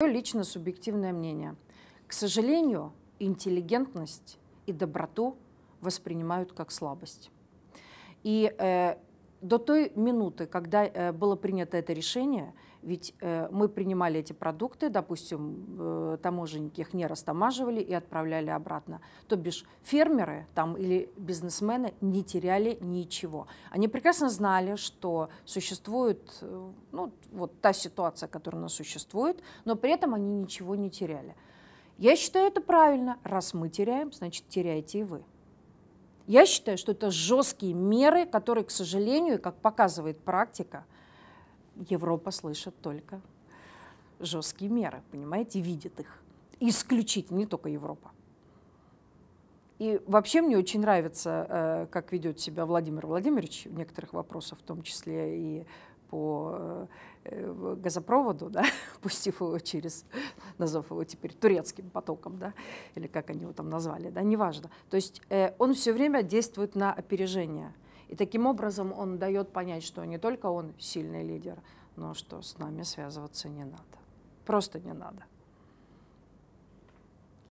Мое лично субъективное мнение. К сожалению, интеллигентность и доброту воспринимают как слабость. И э, до той минуты, когда э, было принято это решение, ведь э, мы принимали эти продукты, допустим, э, таможенники их не растамаживали и отправляли обратно. То бишь фермеры там или бизнесмены не теряли ничего. Они прекрасно знали, что существует ну, вот та ситуация, которая у нас существует, но при этом они ничего не теряли. Я считаю это правильно. Раз мы теряем, значит теряете и вы. Я считаю, что это жесткие меры, которые, к сожалению, как показывает практика, Европа слышит только жесткие меры, понимаете, видит их. Исключительно, не только Европа. И вообще мне очень нравится, э, как ведет себя Владимир Владимирович в некоторых вопросах, в том числе и по э, э, газопроводу, да, пустив его через, назвав его теперь турецким потоком, да, или как они его там назвали, да, неважно. То есть э, он все время действует на опережение. И таким образом он дает понять, что не только он сильный лидер, но что с нами связываться не надо. Просто не надо.